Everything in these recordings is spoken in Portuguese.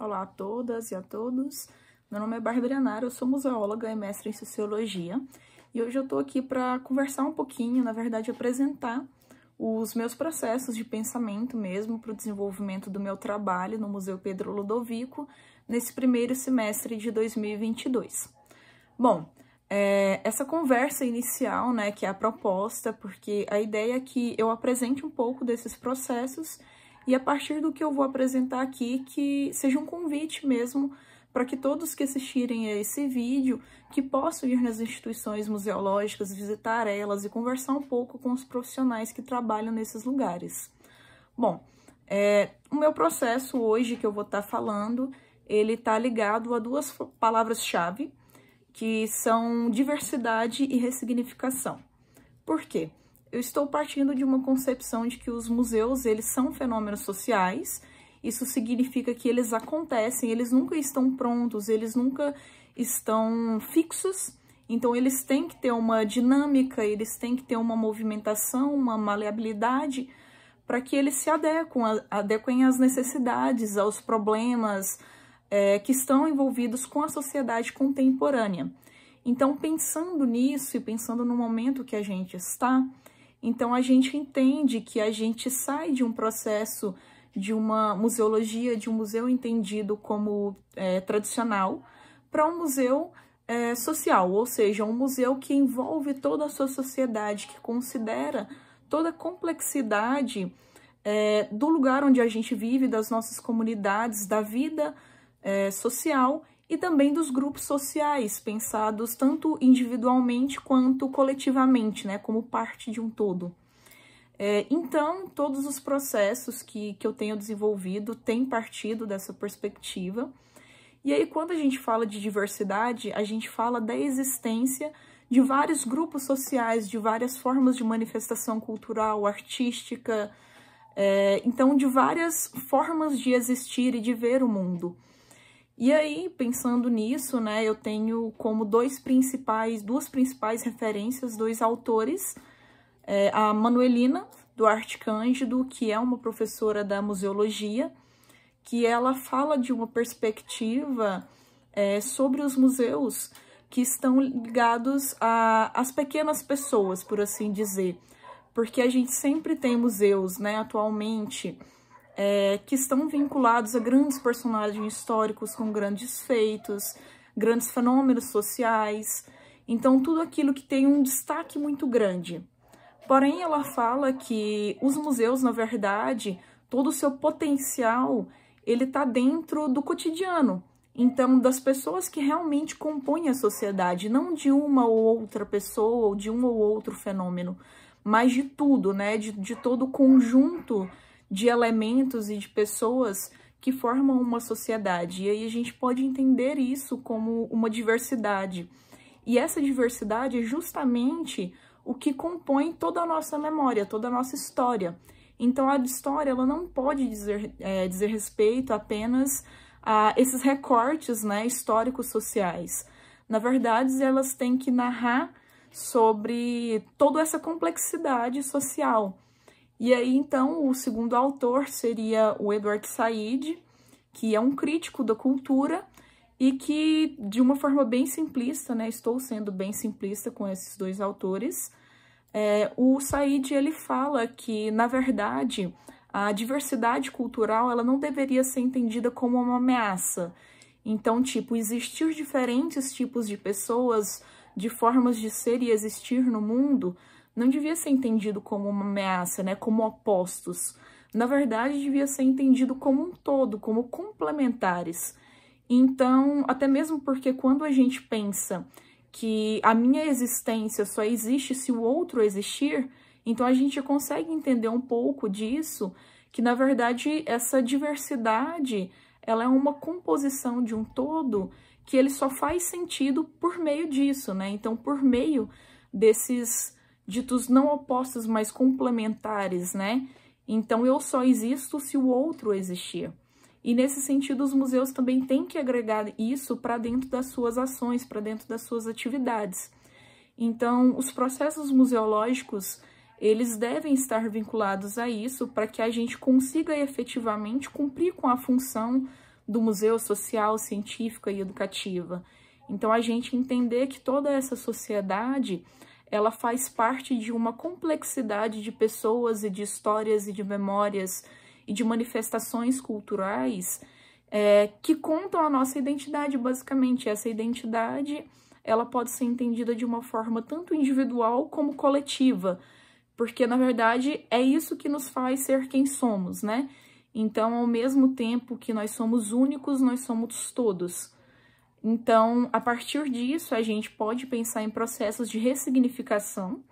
Olá a todas e a todos. Meu nome é Bárbara Anara, eu sou museóloga e mestre em Sociologia. E hoje eu estou aqui para conversar um pouquinho, na verdade apresentar os meus processos de pensamento mesmo para o desenvolvimento do meu trabalho no Museu Pedro Ludovico nesse primeiro semestre de 2022. Bom, é, essa conversa inicial, né, que é a proposta, porque a ideia é que eu apresente um pouco desses processos e a partir do que eu vou apresentar aqui, que seja um convite mesmo para que todos que assistirem a esse vídeo, que possam ir nas instituições museológicas, visitar elas e conversar um pouco com os profissionais que trabalham nesses lugares. Bom, é, o meu processo hoje que eu vou estar tá falando, ele está ligado a duas palavras-chave, que são diversidade e ressignificação. Por quê? eu estou partindo de uma concepção de que os museus, eles são fenômenos sociais, isso significa que eles acontecem, eles nunca estão prontos, eles nunca estão fixos, então eles têm que ter uma dinâmica, eles têm que ter uma movimentação, uma maleabilidade, para que eles se adequem, adequem às necessidades, aos problemas é, que estão envolvidos com a sociedade contemporânea. Então, pensando nisso e pensando no momento que a gente está, então a gente entende que a gente sai de um processo de uma museologia, de um museu entendido como é, tradicional, para um museu é, social, ou seja, um museu que envolve toda a sua sociedade, que considera toda a complexidade é, do lugar onde a gente vive, das nossas comunidades, da vida é, social e também dos grupos sociais, pensados tanto individualmente quanto coletivamente, né, como parte de um todo. É, então, todos os processos que, que eu tenho desenvolvido têm partido dessa perspectiva. E aí, quando a gente fala de diversidade, a gente fala da existência de vários grupos sociais, de várias formas de manifestação cultural, artística, é, então, de várias formas de existir e de ver o mundo. E aí, pensando nisso, né, eu tenho como dois principais, duas principais referências, dois autores, é, a Manuelina Duarte Cândido, que é uma professora da museologia, que ela fala de uma perspectiva é, sobre os museus que estão ligados às pequenas pessoas, por assim dizer. Porque a gente sempre tem museus, né, atualmente, é, que estão vinculados a grandes personagens históricos com grandes feitos, grandes fenômenos sociais. Então, tudo aquilo que tem um destaque muito grande. Porém, ela fala que os museus, na verdade, todo o seu potencial, ele está dentro do cotidiano. Então, das pessoas que realmente compõem a sociedade, não de uma ou outra pessoa ou de um ou outro fenômeno, mas de tudo, né? De, de todo o conjunto de elementos e de pessoas que formam uma sociedade. E aí a gente pode entender isso como uma diversidade. E essa diversidade é justamente o que compõe toda a nossa memória, toda a nossa história. Então a história ela não pode dizer, é, dizer respeito apenas a esses recortes né, históricos sociais. Na verdade, elas têm que narrar sobre toda essa complexidade social. E aí, então, o segundo autor seria o Edward Said, que é um crítico da cultura e que, de uma forma bem simplista, né, estou sendo bem simplista com esses dois autores, é, o Said ele fala que, na verdade, a diversidade cultural ela não deveria ser entendida como uma ameaça. Então, tipo, existir diferentes tipos de pessoas, de formas de ser e existir no mundo, não devia ser entendido como uma ameaça, né, como opostos. Na verdade, devia ser entendido como um todo, como complementares. Então, até mesmo porque quando a gente pensa que a minha existência só existe se o outro existir, então a gente consegue entender um pouco disso, que na verdade essa diversidade, ela é uma composição de um todo que ele só faz sentido por meio disso, né? Então, por meio desses ditos não opostos, mas complementares, né? Então, eu só existo se o outro existir. E nesse sentido, os museus também têm que agregar isso para dentro das suas ações, para dentro das suas atividades. Então, os processos museológicos, eles devem estar vinculados a isso para que a gente consiga efetivamente cumprir com a função do museu social, científica e educativa. Então, a gente entender que toda essa sociedade, ela faz parte de uma complexidade de pessoas e de histórias e de memórias e de manifestações culturais é, que contam a nossa identidade, basicamente. Essa identidade ela pode ser entendida de uma forma tanto individual como coletiva, porque na verdade é isso que nos faz ser quem somos, né? Então, ao mesmo tempo que nós somos únicos, nós somos todos. Então, a partir disso, a gente pode pensar em processos de ressignificação,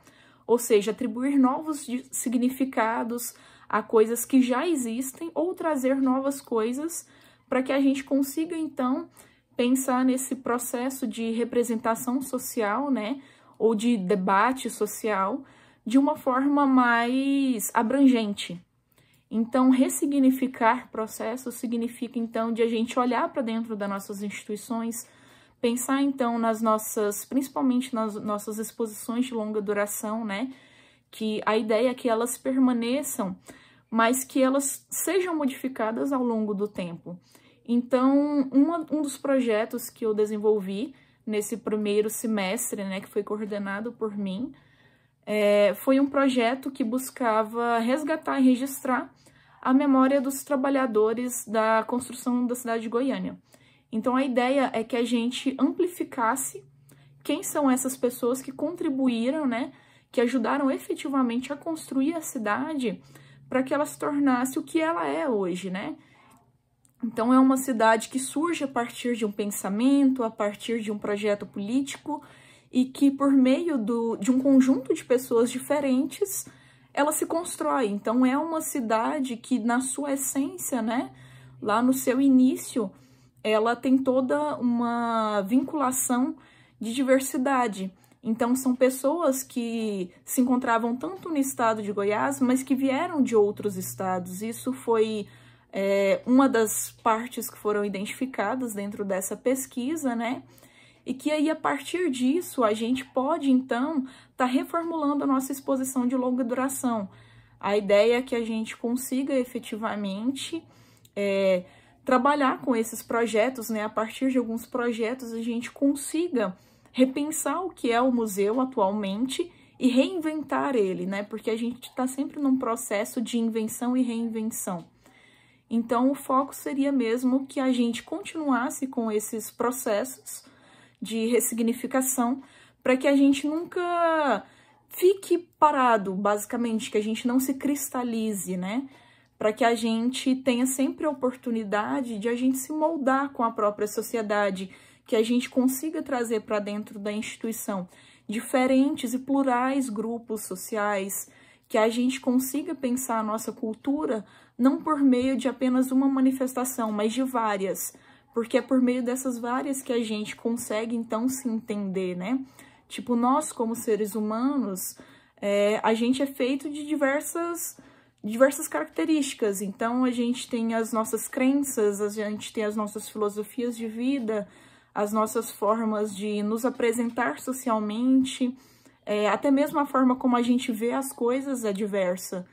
ou seja, atribuir novos significados a coisas que já existem ou trazer novas coisas para que a gente consiga, então, pensar nesse processo de representação social, né, ou de debate social de uma forma mais abrangente, então, ressignificar processos significa, então, de a gente olhar para dentro das nossas instituições, pensar, então, nas nossas, principalmente nas nossas exposições de longa duração, né? Que a ideia é que elas permaneçam, mas que elas sejam modificadas ao longo do tempo. Então, uma, um dos projetos que eu desenvolvi nesse primeiro semestre, né, que foi coordenado por mim, é, foi um projeto que buscava resgatar e registrar a memória dos trabalhadores da construção da cidade de Goiânia. Então, a ideia é que a gente amplificasse quem são essas pessoas que contribuíram, né, que ajudaram efetivamente a construir a cidade para que ela se tornasse o que ela é hoje, né? Então, é uma cidade que surge a partir de um pensamento, a partir de um projeto político, e que por meio do, de um conjunto de pessoas diferentes ela se constrói. Então é uma cidade que na sua essência, né, lá no seu início, ela tem toda uma vinculação de diversidade. Então são pessoas que se encontravam tanto no estado de Goiás, mas que vieram de outros estados. Isso foi é, uma das partes que foram identificadas dentro dessa pesquisa, né? e que aí a partir disso a gente pode então estar tá reformulando a nossa exposição de longa duração. A ideia é que a gente consiga efetivamente é, trabalhar com esses projetos, né? A partir de alguns projetos a gente consiga repensar o que é o museu atualmente e reinventar ele, né? Porque a gente está sempre num processo de invenção e reinvenção. Então, o foco seria mesmo que a gente continuasse com esses processos de ressignificação, para que a gente nunca fique parado, basicamente, que a gente não se cristalize, né? Para que a gente tenha sempre a oportunidade de a gente se moldar com a própria sociedade, que a gente consiga trazer para dentro da instituição diferentes e plurais grupos sociais, que a gente consiga pensar a nossa cultura não por meio de apenas uma manifestação, mas de várias, porque é por meio dessas várias que a gente consegue então se entender, né? Tipo, nós como seres humanos, é, a gente é feito de diversas diversas características. Então a gente tem as nossas crenças, a gente tem as nossas filosofias de vida, as nossas formas de nos apresentar socialmente, é, até mesmo a forma como a gente vê as coisas é diversa.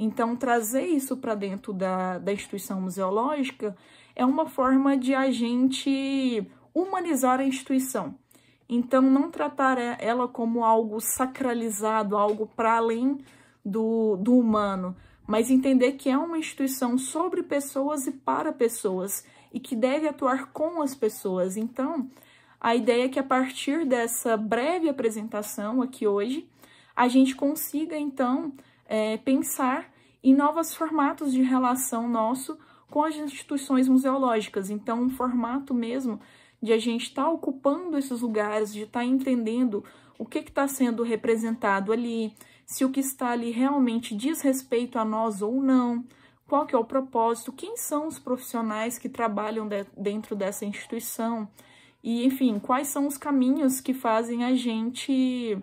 Então, trazer isso para dentro da, da instituição museológica é uma forma de a gente humanizar a instituição. Então, não tratar é, ela como algo sacralizado, algo para além do, do humano, mas entender que é uma instituição sobre pessoas e para pessoas e que deve atuar com as pessoas. Então, a ideia é que a partir dessa breve apresentação aqui hoje, a gente consiga então é, pensar em novos formatos de relação nosso com as instituições museológicas. Então, um formato mesmo de a gente estar tá ocupando esses lugares, de estar tá entendendo o que está sendo representado ali, se o que está ali realmente diz respeito a nós ou não, qual que é o propósito, quem são os profissionais que trabalham de, dentro dessa instituição, e, enfim, quais são os caminhos que fazem a gente,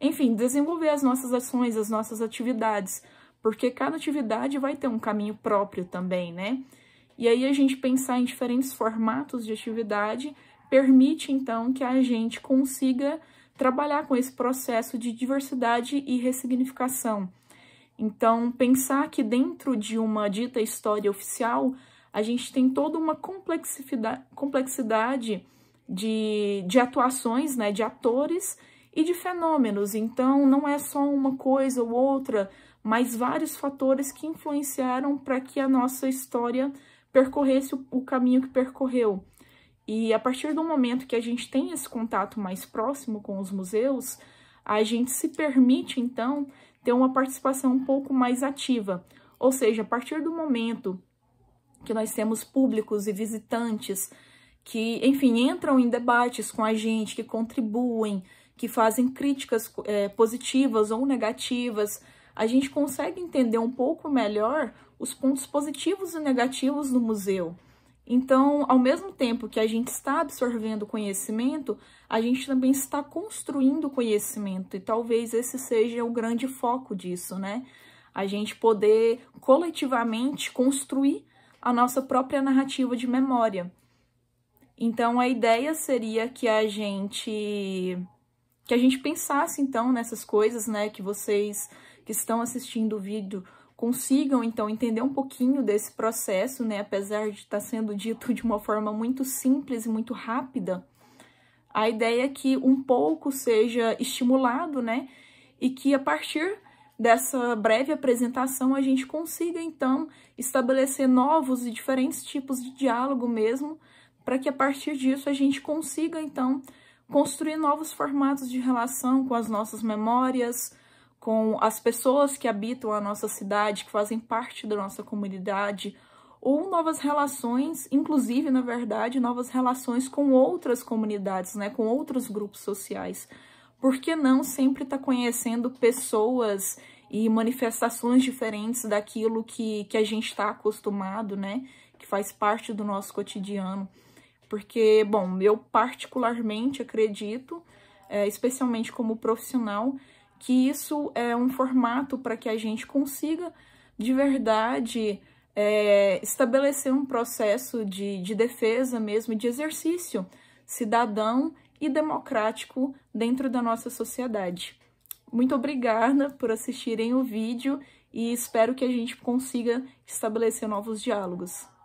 enfim, desenvolver as nossas ações, as nossas atividades, porque cada atividade vai ter um caminho próprio também, né? E aí a gente pensar em diferentes formatos de atividade permite então que a gente consiga trabalhar com esse processo de diversidade e ressignificação. Então, pensar que dentro de uma dita história oficial, a gente tem toda uma complexidade, de, de atuações, né, de atores, e de fenômenos. Então, não é só uma coisa ou outra, mas vários fatores que influenciaram para que a nossa história percorresse o caminho que percorreu. E a partir do momento que a gente tem esse contato mais próximo com os museus, a gente se permite, então, ter uma participação um pouco mais ativa. Ou seja, a partir do momento que nós temos públicos e visitantes que, enfim, entram em debates com a gente, que contribuem, que fazem críticas é, positivas ou negativas, a gente consegue entender um pouco melhor os pontos positivos e negativos do museu. Então, ao mesmo tempo que a gente está absorvendo conhecimento, a gente também está construindo conhecimento, e talvez esse seja o grande foco disso, né? A gente poder coletivamente construir a nossa própria narrativa de memória. Então, a ideia seria que a gente que a gente pensasse, então, nessas coisas, né? Que vocês que estão assistindo o vídeo consigam, então, entender um pouquinho desse processo, né? Apesar de estar tá sendo dito de uma forma muito simples e muito rápida, a ideia é que um pouco seja estimulado, né? E que a partir dessa breve apresentação a gente consiga, então, estabelecer novos e diferentes tipos de diálogo mesmo, para que a partir disso a gente consiga, então, construir novos formatos de relação com as nossas memórias, com as pessoas que habitam a nossa cidade, que fazem parte da nossa comunidade, ou novas relações, inclusive, na verdade, novas relações com outras comunidades, né, com outros grupos sociais. Por que não sempre estar tá conhecendo pessoas e manifestações diferentes daquilo que, que a gente está acostumado, né, que faz parte do nosso cotidiano? Porque, bom, eu particularmente acredito, é, especialmente como profissional, que isso é um formato para que a gente consiga de verdade é, estabelecer um processo de, de defesa mesmo, de exercício cidadão e democrático dentro da nossa sociedade. Muito obrigada por assistirem o vídeo e espero que a gente consiga estabelecer novos diálogos.